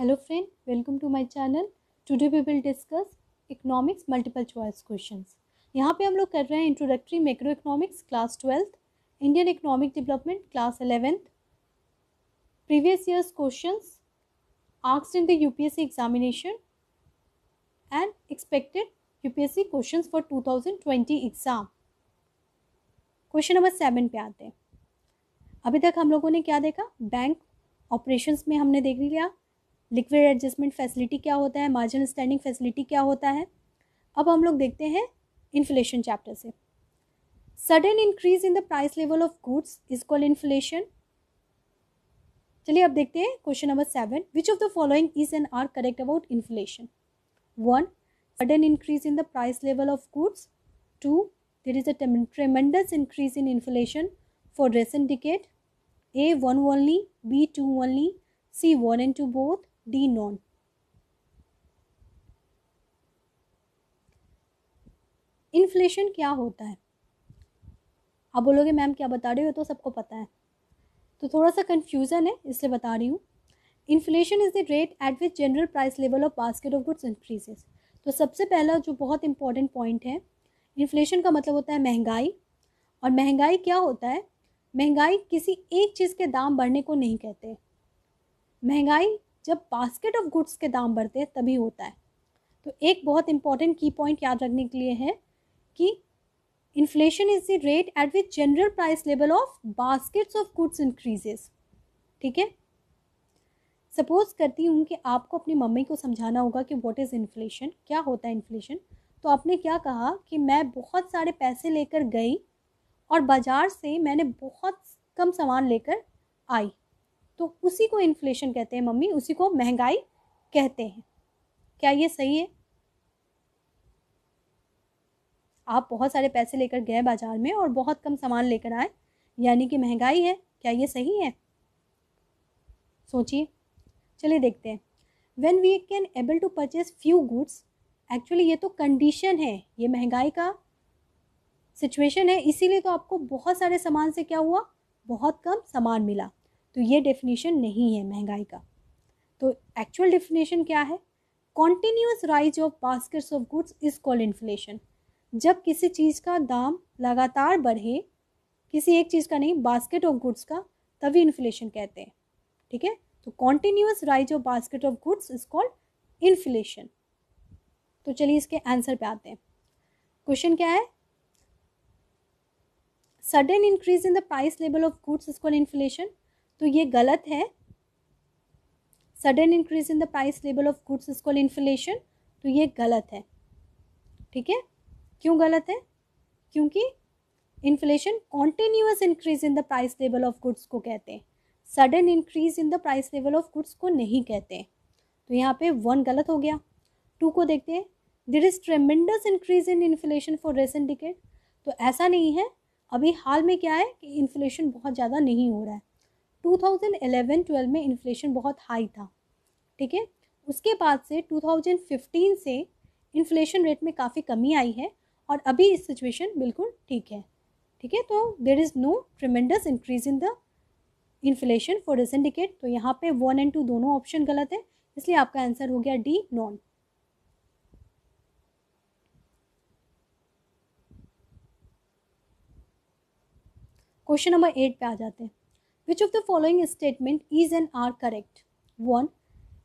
Hello friend welcome to my channel today we will discuss economics multiple choice questions यहाँ पे हम लोग कर रहे हैं introductory macroeconomics class twelfth Indian economic development class eleventh previous years questions asked in the UPSC examination and expected UPSC question for two exam question number seven पे आते हैं अभी तक हम लोगों ने क्या देखा बैंक ऑपरेशंस में हमने देख लिया लिक्विड एडजस्टमेंट फैसिलिटी क्या होता है मार्जिन स्टैंडिंग फैसिलिटी क्या होता है अब हम लोग देखते हैं इन्फ्लेशन चैप्टर से sudden increase in the price level of goods is called inflation चलिए अब देखते हैं question number seven which of the following is and are correct about inflation one sudden increase in the price level of goods two there is a tremendous increase in inflation for recent decade a 1 only b 2 only c 1 and 2 D none inflation क्या होता है आप बोलोगे ma'am क्या बता रही हो तो सबको पता है तो थोड़ा सा कन्फ्यूज़न है इसलिए बता रही हूँ inflation is the rate at which general price level of basket of goods increases तो सबसे पहला जो बहुत इंपॉर्टेंट पॉइंट है इन्फ्लेशन का मतलब होता है महंगाई और महंगाई क्या होता है महंगाई किसी एक चीज़ के दाम बढ़ने को नहीं कहते महंगाई जब बास्केट ऑफ गुड्स के दाम बढ़ते हैं तभी होता है तो एक बहुत इंपॉर्टेंट की पॉइंट याद रखने के लिए है कि inflation is the rate at which general price level of baskets of goods increases ठीक है सपोज करती हूँ कि आपको अपनी मम्मी को समझाना होगा कि वॉट इज़ इन्फ्लेशन क्या होता है इन्फ्लेशन तो आपने क्या कहा कि मैं बहुत सारे पैसे लेकर गई और बाज़ार से मैंने बहुत कम सामान लेकर आई तो उसी को इन्फ्लेशन कहते हैं मम्मी उसी को महंगाई कहते हैं क्या ये सही है आप बहुत सारे पैसे लेकर गए बाजार में और बहुत कम सामान लेकर आए यानी कि महंगाई है क्या ये सही है सोचिए चलिए देखते हैं when we can able to purchase few goods actually ये तो कंडीशन है ये महंगाई का सिचुएशन है इसीलिए तो आपको बहुत सारे सामान से क्या हुआ बहुत कम सामान मिला तो ये डेफिनेशन नहीं है महंगाई का तो एक्चुअल डेफिनेशन क्या है continuous rise of baskets of goods is called inflation जब किसी चीज़ का दाम लगातार बढ़े किसी एक चीज़ का नहीं बास्केट ऑफ गुड्स का तभी इन्फ्लेशन कहते हैं ठीक है तो continuous rise of basket of goods is called inflation तो चलिए इसके आंसर पे आते हैं क्वेश्चन क्या है sudden increase in the price level of goods is called inflation तो ये गलत है sudden increase in the price level of goods is call inflation तो ये गलत है ठीक है क्यों गलत है क्योंकि inflation continuous increase in the price level of goods को कहते हैं sudden increase in the price level of goods को नहीं कहते तो यहाँ पे वन गलत हो गया टू को देखते हैं there is tremendous increase in inflation for recent decade तो ऐसा नहीं है अभी हाल में क्या है कि इन्फ्लेशन बहुत ज़्यादा नहीं हो रहा है 2011-12 में इन्फ्लेशन बहुत हाई था ठीक है उसके बाद से 2015 से इन्फ्लेशन रेट में काफ़ी कमी आई है और अभी इस सिचुएशन बिल्कुल ठीक है ठीक है तो there is no tremendous increase in the inflation for this indicate तो यहाँ पे वन एंड टू दोनों ऑप्शन गलत है इसलिए आपका आंसर हो गया D none question number eight पे आ जाते हैं Which of the following statement is and are correct? One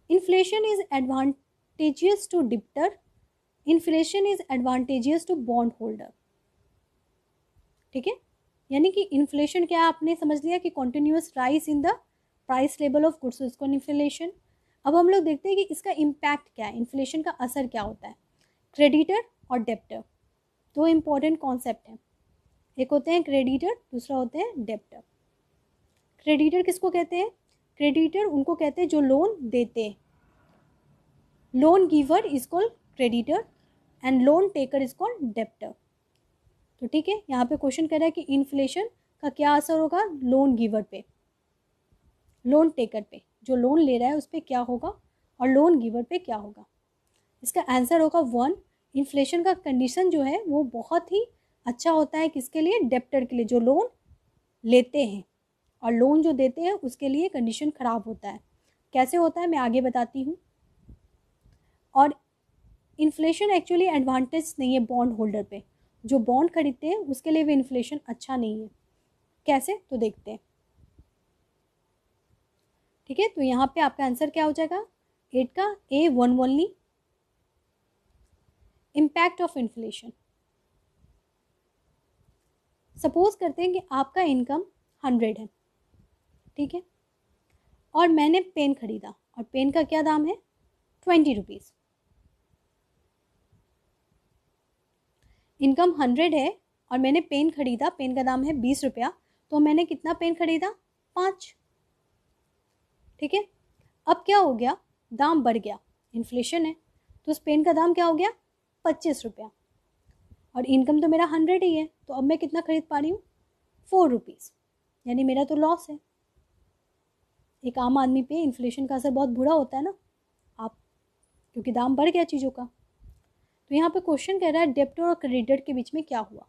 Inflation is advantageous to debtor. Inflation is advantageous to bond holder. ठीक है यानी कि इन्फ्लेशन क्या है आपने समझ लिया कि continuous rise in the price level of goods उसको इन्फ्लेशन अब हम लोग देखते हैं कि इसका इम्पैक्ट क्या है इन्फ्लेशन का असर क्या होता है क्रेडिटर और डेप्टर दो इम्पॉर्टेंट कॉन्सेप्ट हैं एक होते हैं क्रेडिटर दूसरा होते हैं डेप्टर क्रेडिटर किसको कहते हैं क्रेडिटर उनको कहते हैं जो लोन देते हैं loan giver is called creditor and loan taker is called debtor तो ठीक है यहाँ पे क्वेश्चन कह रहा है कि इन्फ्लेशन का क्या असर होगा लोन गिवर पे लोन टेकर पे जो लोन ले रहा है उस पर क्या होगा और लोन गिवर पे क्या होगा इसका आंसर होगा वन इन्फ्लेशन का कंडीशन जो है वो बहुत ही अच्छा होता है किसके लिए डेप्टर के लिए जो लोन लेते हैं और लोन जो देते हैं उसके लिए कंडीशन ख़राब होता है कैसे होता है मैं आगे बताती हूँ और इन्फ्लेशन एक्चुअली एडवांटेज नहीं है बॉन्ड होल्डर पे जो बॉन्ड खरीदते हैं उसके लिए भी इन्फ्लेशन अच्छा नहीं है कैसे तो देखते हैं ठीक है तो यहाँ पे आपका आंसर क्या हो जाएगा एट का A one only impact of inflation suppose करते हैं कि आपका इनकम हंड्रेड है ठीक है और मैंने पेन ख़रीदा और पेन का क्या दाम है ट्वेंटी रुपीज़ इनकम हंड्रेड है और मैंने पेन ख़रीदा पेन का दाम है बीस रुपया तो मैंने कितना पेन ख़रीदा पाँच ठीक है अब क्या हो गया दाम बढ़ गया इन्फ्लेशन है तो उस पेन का दाम क्या हो गया पच्चीस रुपया और इनकम तो मेरा हंड्रेड ही है तो अब मैं कितना ख़रीद पा रही हूँ फोर रुपीज़ यानी मेरा तो लॉस है एक आम आदमी पे इन्फ्लेशन का असर बहुत बुरा होता है ना आप क्योंकि दाम बढ़ गया चीज़ों का तो यहाँ पे क्वेश्चन कह रहा है डेप्टर और क्रेडिटर के बीच में क्या हुआ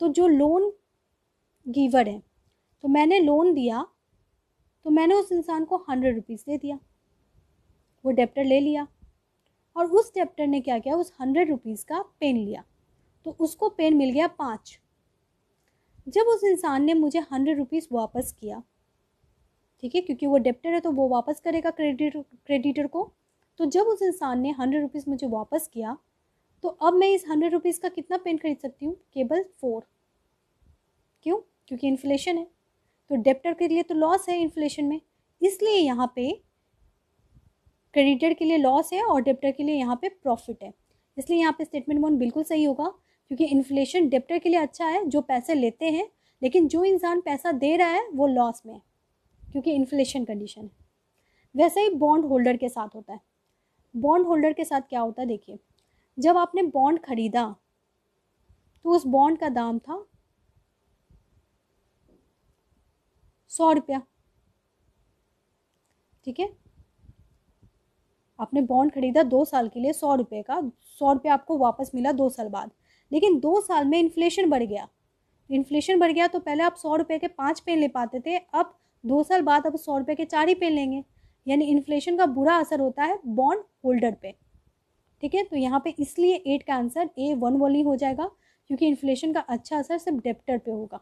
तो जो लोन गिवर है तो मैंने लोन दिया तो मैंने उस इंसान को हंड्रेड रुपीज़ दे दिया वो डेप्टर ले लिया और उस डेप्टर ने क्या किया उस हंड्रेड रुपीज़ का पेन लिया तो उसको पेन मिल गया पाँच जब उस इंसान ने मुझे हंड्रेड रुपीज़ वापस किया ठीक है क्योंकि वो डेप्टर है तो वो वापस करेगा क्रेडिट क्रेडिटर को तो जब उस इंसान ने हंड्रेड रुपीज़ मुझे वापस किया तो अब मैं इस हंड्रेड रुपीज़ का कितना पेन खरीद सकती हूँ केवल फोर क्यों क्योंकि इन्फ्लेशन है तो डेप्टर के लिए तो लॉस है इन्फ्लेशन में इसलिए यहाँ पे क्रेडिटर के लिए लॉस है और डेप्टर के लिए यहाँ पे प्रॉफिट है इसलिए यहाँ पे स्टेटमेंट वन बिल्कुल सही होगा क्योंकि इन्फ्लेशन डेप्टर के लिए अच्छा है जो पैसे लेते हैं लेकिन जो इंसान पैसा दे रहा है वो लॉस में है क्योंकि इन्फ्लेशन कंडीशन है वैसे ही बॉन्ड होल्डर के साथ होता है बॉन्ड होल्डर के साथ क्या होता है देखिए जब आपने बॉन्ड खरीदा तो उस बॉन्ड का दाम था सौ रुपया ठीक है आपने बॉन्ड खरीदा दो साल के लिए सौ रुपये का सौ रुपये आपको वापस मिला दो साल बाद लेकिन दो साल में इन्फ्लेशन बढ़ गया इन्फ्लेशन बढ़ गया तो पहले आप सौ रुपये के पाँच पेन ले पाते थे अब दो साल बाद अब सौ रुपये के चार ही पे लेंगे यानी इन्फ्लेशन का बुरा असर होता है बॉन्ड होल्डर पे ठीक है तो यहाँ पे इसलिए एट का आंसर ए वन वाली हो जाएगा क्योंकि इन्फ्लेशन का अच्छा असर सिर्फ डेप्टर पे होगा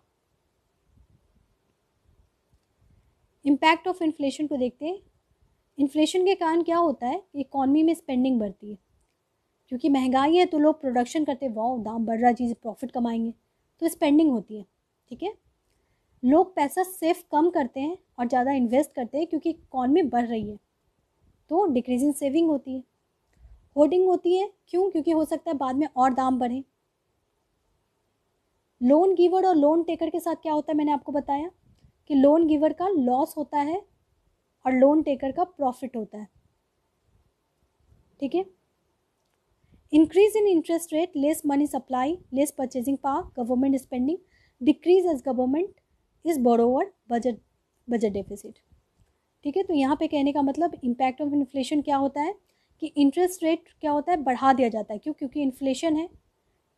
इम्पैक्ट ऑफ इन्फ्लेशन को देखते हैं इन्फ्लेशन के कारण क्या होता है कि इकॉनमी में स्पेंडिंग बढ़ती है क्योंकि महंगाई है तो लोग प्रोडक्शन करते वाह दाम बढ़ रहा चीज़ प्रॉफिट कमाएंगे तो स्पेंडिंग होती है ठीक है लोग पैसा सेफ कम करते हैं और ज़्यादा इन्वेस्ट करते हैं क्योंकि इकॉनमी बढ़ रही है तो डिक्रीज इन सेविंग होती है होर्डिंग होती है क्यों क्योंकि हो सकता है बाद में और दाम बढ़े लोन गिवर और लोन टेकर के साथ क्या होता है मैंने आपको बताया कि लोन गिवर का लॉस होता है और लोन टेकर का प्रॉफिट होता है ठीक है increase in interest rate less money supply less purchasing power government spending decrease as government is borrower budget budget deficit ठीक है तो यहाँ पे कहने का मतलब इम्पैक्ट ऑफ इन्फ्लेशन क्या होता है कि इंटरेस्ट रेट क्या होता है बढ़ा दिया जाता है क्यों क्योंकि इन्फ्लेशन है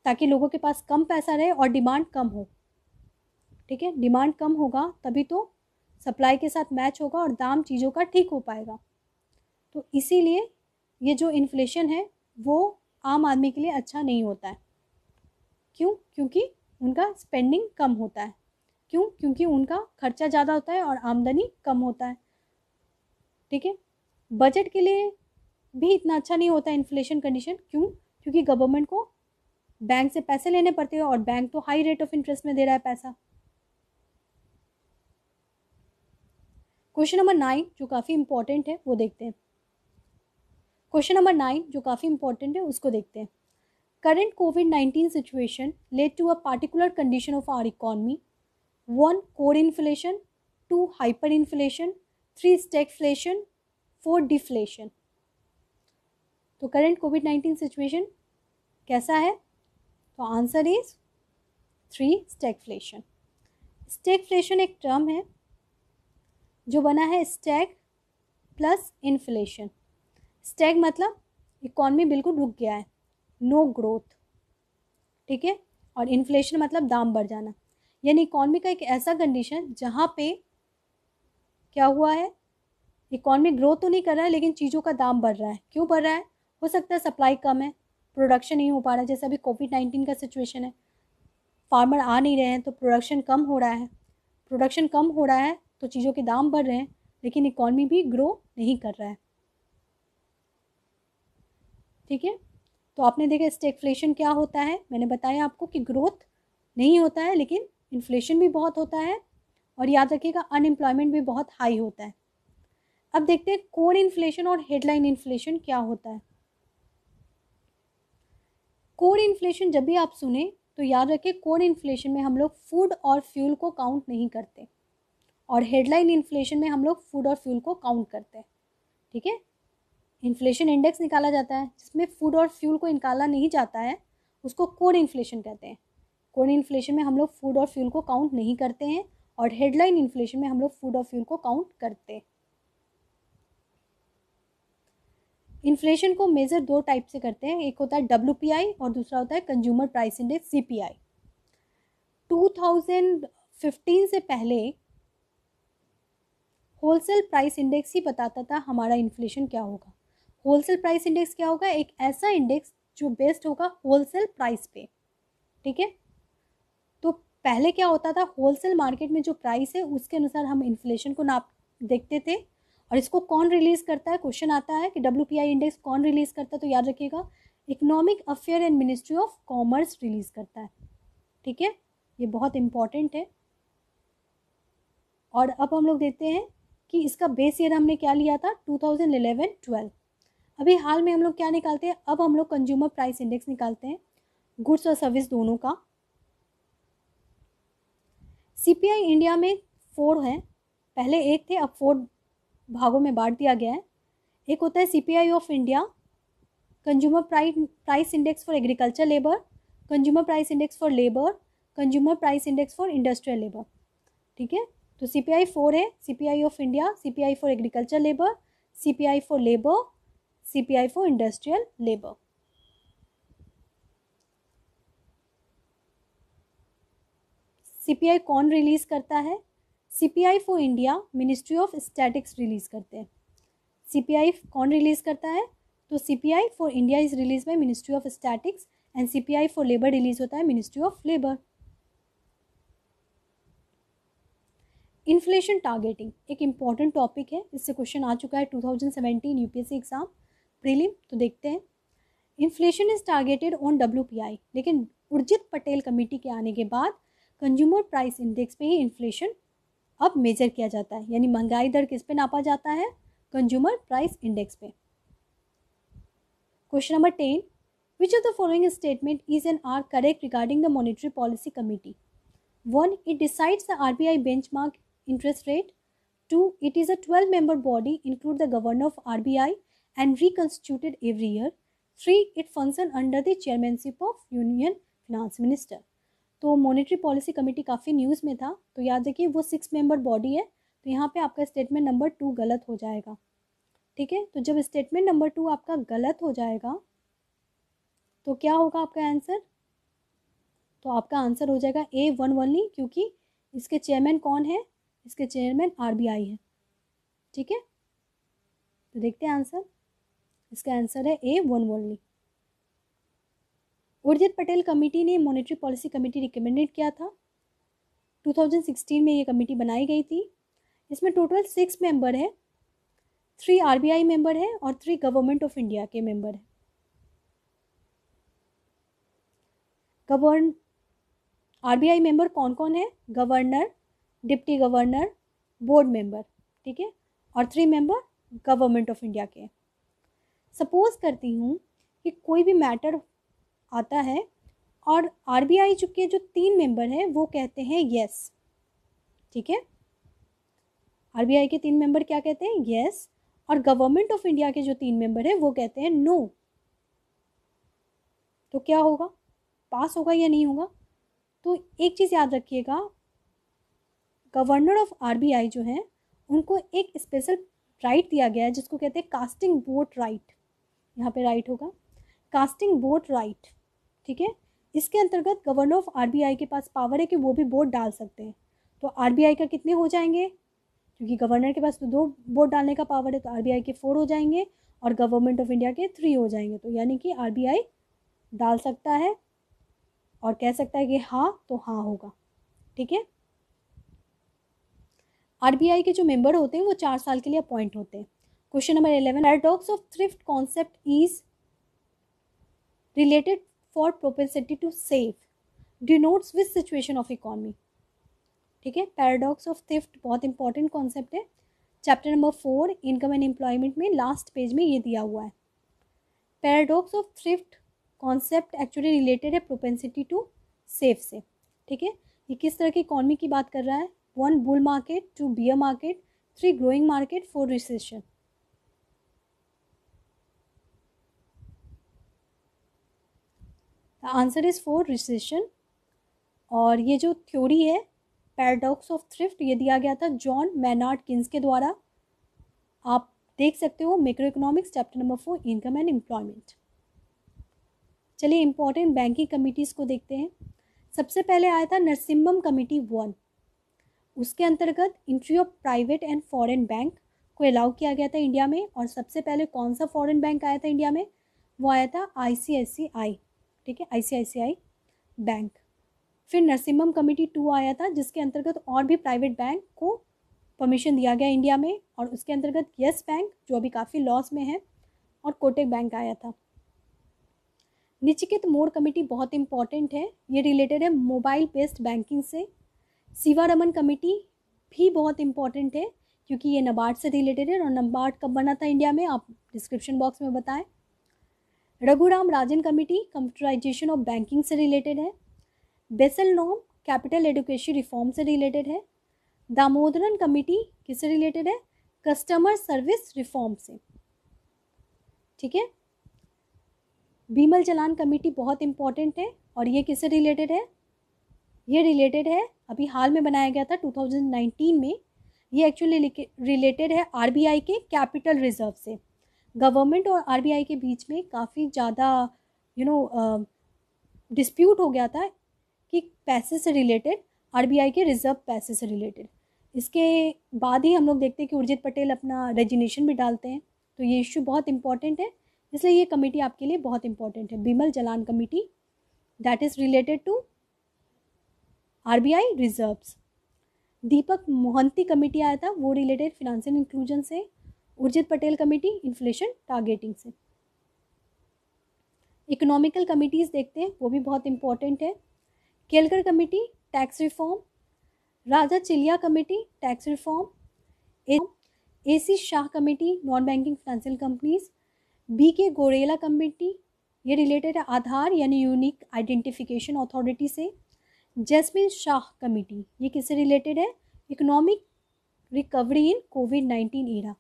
ताकि लोगों के पास कम पैसा रहे और डिमांड कम हो ठीक है डिमांड कम होगा तभी तो सप्लाई के साथ मैच होगा और दाम चीज़ों का ठीक हो पाएगा तो इसीलिए ये जो इन्फ्लेशन है वो आम आदमी के लिए अच्छा नहीं होता है क्यों क्योंकि उनका स्पेंडिंग कम होता है क्यों क्योंकि उनका खर्चा ज़्यादा होता है और आमदनी कम होता है ठीक है बजट के लिए भी इतना अच्छा नहीं होता इन्फ्लेशन कंडीशन क्यों क्योंकि गवर्नमेंट को बैंक से पैसे लेने पड़ते हैं और बैंक तो हाई रेट ऑफ इंटरेस्ट में दे रहा है पैसा क्वेश्चन नंबर नाइन जो काफ़ी इंपॉर्टेंट है वो देखते हैं क्वेश्चन नंबर नाइन जो काफ़ी इंपॉर्टेंट है उसको देखते हैं current COVID nineteen situation led to a particular condition of our economy one inflation two hyper inflation three stagflation four deflation तो करंट कोविड नाइन्टीन सिचुएशन कैसा है तो answer is three stagflation एक term है जो बना है stag plus inflation stag मतलब इकॉनमी बिल्कुल रुक गया है नो ग्रोथ ठीक है और इन्फ्लेशन मतलब दाम बढ़ जाना यानी इकॉनमी का एक ऐसा कंडीशन जहाँ पे क्या हुआ है इकॉनमी ग्रोथ तो नहीं कर रहा है लेकिन चीज़ों का दाम बढ़ रहा है क्यों बढ़ रहा है हो सकता है सप्लाई कम है प्रोडक्शन नहीं हो पा रहा है जैसे अभी कोविड नाइन्टीन का सिचुएशन है फार्मर आ नहीं रहे हैं तो प्रोडक्शन कम हो रहा है प्रोडक्शन कम हो रहा है तो चीज़ों के दाम बढ़ रहे हैं लेकिन इकॉनमी भी ग्रो नहीं कर रहा है ठीक है तो आपने देखा स्टेकफ्लेशन क्या होता है मैंने बताया आपको कि ग्रोथ नहीं होता है लेकिन इन्फ्लेशन भी बहुत होता है और याद रखिएगा अनएम्प्लॉयमेंट भी बहुत हाई होता है अब देखते हैं कोर इन्फ्लेशन और हेडलाइन इन्फ्लेशन क्या होता है कोर इन्फ्लेशन जब भी आप सुने तो याद रखिए कोर इन्फ्लेशन में हम लोग फूड और फ्यूल को काउंट नहीं करते और हेडलाइन इन्फ्लेशन में हम लोग फूड और फ्यूल को काउंट करते हैं ठीक है इन्फ्लेशन इंडेक्स निकाला जाता है जिसमें फूड और फ्यूल को निकाला नहीं जाता है उसको कोर इन्फ्लेशन कहते हैं कोर इन्फ्लेशन में हम लोग फूड और फ्यूल को काउंट नहीं करते हैं और हेडलाइन इन्फ्लेशन में हम लोग फूड और फ्यूल को काउंट करते हैं इन्फ्लेशन को मेज़र दो टाइप से करते हैं एक होता है डब्ल्यू और दूसरा होता है कंज्यूमर प्राइस इंडेक्स सी 2015 से पहले होलसेल प्राइस इंडेक्स ही बताता था हमारा इन्फ्लेशन क्या होगा होलसेल प्राइस इंडेक्स क्या होगा एक ऐसा इंडेक्स जो बेस्ड होगा होलसेल प्राइस पे ठीक है पहले क्या होता था होलसेल मार्केट में जो प्राइस है उसके अनुसार हम इन्फ्लेशन को नाप देखते थे और इसको कौन रिलीज़ करता है क्वेश्चन आता है कि डब्ल्यू इंडेक्स कौन रिलीज़ करता है तो याद रखिएगा economic affair and ministry of commerce release करता है ठीक है ये बहुत इम्पॉर्टेंट है और अब हम लोग देखते हैं कि इसका बेस ईयर हमने क्या लिया था इलेवन ट्वेल्व अभी हाल में हम लोग क्या निकालते हैं अब हम लोग कंज्यूमर प्राइस इंडेक्स निकालते हैं गुड्स और सर्विस दोनों का सीपीआई इंडिया में फोर हैं पहले एक थे अब फोर भागों में बांट दिया गया है एक होता है CPI of India consumer price index for agriculture labour consumer price index for labour consumer price index for industrial labour ठीक है तो सी पी आई फोर है C P I of India C P I for agriculture labour C P I for labour C P I for industrial labour C कौन release करता है CPI for India ministry of statistics release करते हैं CPI कौन release करता है तो I for India is release by ministry of statistics and I for labour release होता है ministry of labour inflation targeting एक इम्पॉर्टेंट टॉपिक है इससे क्वेश्चन आ चुका है 2017 यूपीएससी एग्ज़ाम प्रीलिम तो देखते हैं inflation is targeted on W लेकिन उर्जित पटेल कमेटी के आने के बाद कंज्यूमर प्राइस इंडेक्स पे ही इन्फ्लेशन अब मेजर किया जाता है यानी महंगाई दर किस पे नापा जाता है कंज्यूमर प्राइस इंडेक्स पे question number ten which of the following statement is and are correct regarding the monetary policy committee one it decides the R B I benchmark interest rate two it is a twelve member body include the governor of R B I and reconstituted every year three it function under the chairmanship of union finance minister तो monetary policy committee काफ़ी news में था तो याद रखिए वो six member body है तो यहाँ पे आपका स्टेटमेंट नंबर टू गलत हो जाएगा ठीक है तो जब स्टेटमेंट नंबर टू आपका गलत हो जाएगा तो क्या होगा आपका आंसर तो आपका आंसर हो जाएगा ए वन वनली क्योंकि इसके चेयरमैन कौन है इसके चेयरमैन आर आई है ठीक है तो देखते हैं आंसर इसका आंसर है A one only Urjit Patel committee ने मॉनेटरी पॉलिसी कमेटी रिकमेंडेड किया था 2016 में ये कमेटी बनाई गई थी इसमें टोटल सिक्स मेंबर है थ्री आरबीआई मेंबर है और थ्री गवर्नमेंट ऑफ इंडिया के मेंबर है गवर्न आरबीआई मेंबर कौन कौन है governor deputy governor board member ठीक है और three member government of India के सपोज करती हूँ कि कोई भी मैटर आता है और आर बी आई चुके जो तीन मेंबर हैं वो कहते हैं यस ठीक है आर बी आई के तीन मेंबर क्या कहते हैं यस और गवर्नमेंट ऑफ इंडिया के जो तीन मेंबर हैं वो कहते हैं नो तो क्या होगा पास होगा या नहीं होगा तो एक चीज़ याद रखिएगा governor of R B I जो है उनको एक स्पेशल राइट दिया गया है जिसको कहते हैं कास्टिंग वोट राइट यहाँ पे राइट होगा कास्टिंग वोट राइट ठीक है इसके अंतर्गत गवर्नर ऑफ आरबीआई के पास पावर है कि वो भी वोट डाल सकते हैं तो आरबीआई का कितने हो जाएंगे क्योंकि गवर्नर के पास तो दो वोट डालने का पावर है तो आरबीआई के फोर हो जाएंगे और गवर्नमेंट ऑफ इंडिया के थ्री हो जाएंगे तो यानी कि आर डाल सकता है और कह सकता है कि हाँ तो हाँ होगा ठीक है आरबीआई के जो मेंबर होते हैं वो चार साल के लिए अपॉइंट होते हैं question number eleven paradox of thrift concept is related for propensity to save denotes with situation of economy ठीक है पैराडॉक्स ऑफ थिफ्ट बहुत इंपॉर्टेंट कॉन्सेप्ट है chapter number four income and employment में लास्ट पेज में ये दिया हुआ है paradox of thrift concept actually related है प्रोपेंसिटी टू सेव से ठीक है ये किस तरह की इकॉनमी की बात कर रहा है one bull market two bear market three growing market four recession the answer is four recession और ये जो थ्योरी है पैराडॉक्स ऑफ थ्रिफ्ट ये दिया गया था जॉन मैनार्ड किन्स के द्वारा आप देख सकते हो micro economics chapter number four income and employment चलिए इंपॉर्टेंट बैंकिंग कमिटीज़ को देखते हैं सबसे पहले आया था नरसिम्बम कमिटी वन उसके अंतर्गत entry of private and foreign bank को अलाउ किया गया था इंडिया में और सबसे पहले कौन सा फॉरेन बैंक आया था इंडिया में वो आया था आई ठीक है आईसीआईसीआई बैंक फिर नरसिम्हम कमेटी टू आया था जिसके अंतर्गत और भी प्राइवेट बैंक को परमिशन दिया गया इंडिया में और उसके अंतर्गत यस बैंक जो अभी काफ़ी लॉस में है और कोटेक बैंक आया था निचिकित मोड़ कमेटी बहुत इंपॉर्टेंट है ये रिलेटेड है मोबाइल बेस्ड बैंकिंग से शिवारमन कमेटी भी बहुत इंपॉर्टेंट है क्योंकि ये नबार्ड से रिलेटेड है और नबार्ड कब बना था इंडिया में आप डिस्क्रिप्शन बॉक्स में बताएं Raghuram Rajan committee computerisation of banking से रिलेटेड है बेसल नॉम कैपिटल एडुकेशन रिफॉर्म से रिलेटेड है दामोदरन कमेटी किससे रिलेटेड है कस्टमर सर्विस रिफॉर्म से ठीक है बीमल जलान कमेटी बहुत इंपॉर्टेंट है और ये किससे रिलेटेड है ये रिलेटेड है अभी हाल में बनाया गया था 2019 में ये एक्चुअली रिलेटेड है आरबीआई के कैपिटल रिजर्व से गवर्नमेंट और आरबीआई के बीच में काफ़ी ज़्यादा यू नो डिस्प्यूट हो गया था कि पैसे से रिलेटेड आरबीआई के रिजर्व पैसे से रिलेटेड इसके बाद ही हम लोग देखते हैं कि उर्जित पटेल अपना रेजिनेशन भी डालते हैं तो ये इशू बहुत इंपॉर्टेंट है इसलिए ये कमेटी आपके लिए बहुत इंपॉर्टेंट है Bimal Jalan committee that is related to I reserves Deepak Mohanty committee आया था वो रिलेटेड फिनंशियल इंक्लूजन से Urjit Patel committee inflation targeting से इकोनॉमिकल कमिटीज़ देखते हैं वो भी बहुत इंपॉर्टेंट है Kelkar committee tax reform Raja Chelliah committee tax reform A C Shah committee non banking financial companies B K Gorela committee ये रिलेटेड है आधार यानी यूनिक आइडेंटिफिकेशन अथॉरिटी से जैस्मिन शाह कमेटी ये किससे रिलेटेड है economic recovery in COVID nineteen era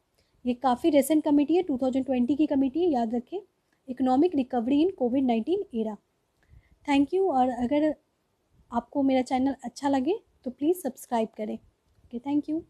ये काफ़ी रेसेंट कमेटी है 2020 की कमेटी है याद रखें economic recovery in COVID nineteen era thank you और अगर आपको मेरा चैनल अच्छा लगे तो प्लीज़ सब्सक्राइब करें ओके थैंक यू